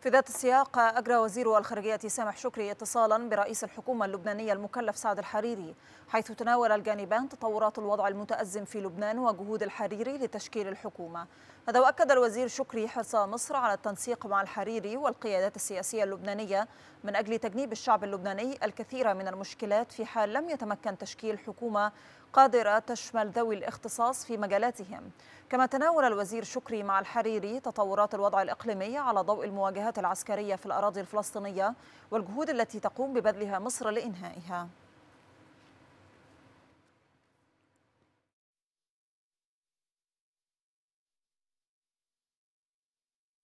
في ذات السياق أجرى وزير الخارجية سامح شكري اتصالا برئيس الحكومة اللبنانية المكلف سعد الحريري حيث تناول الجانبان تطورات الوضع المتأزم في لبنان وجهود الحريري لتشكيل الحكومة هذا وأكد الوزير شكري حرص مصر على التنسيق مع الحريري والقيادات السياسية اللبنانية من أجل تجنيب الشعب اللبناني الكثير من المشكلات في حال لم يتمكن تشكيل حكومة قادرة تشمل ذوي الاختصاص في مجالاتهم كما تناول الوزير شكري مع الحريري تطورات الوضع الإقليمي على ضوء المواجهات العسكرية في الأراضي الفلسطينية والجهود التي تقوم ببذلها مصر لإنهائها